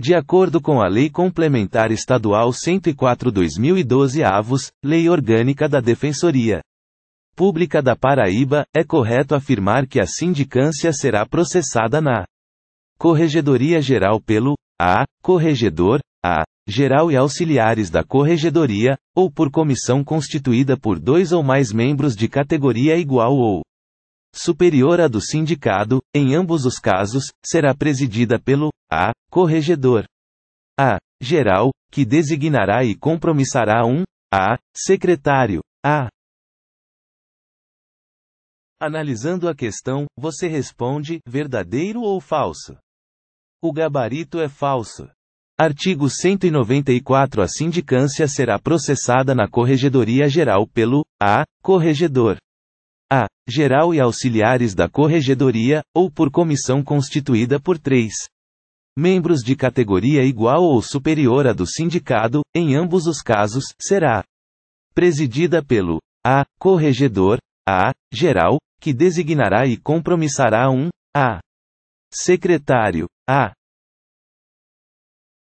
De acordo com a Lei Complementar Estadual 104-2012 avos, Lei Orgânica da Defensoria Pública da Paraíba, é correto afirmar que a sindicância será processada na Corregedoria Geral pelo A. Corregedor, A. Geral e auxiliares da Corregedoria, ou por comissão constituída por dois ou mais membros de categoria igual ou superior à do sindicado, em ambos os casos, será presidida pelo a corregedor a geral, que designará e compromissará um a secretário a Analisando a questão, você responde verdadeiro ou falso? O gabarito é falso. Artigo 194 A sindicância será processada na Corregedoria Geral pelo A. Corregedor a. Geral e auxiliares da corregedoria, ou por comissão constituída por três membros de categoria igual ou superior à do sindicado, em ambos os casos, será presidida pelo a. Corregedor, a. Geral, que designará e compromissará um a. Secretário, a.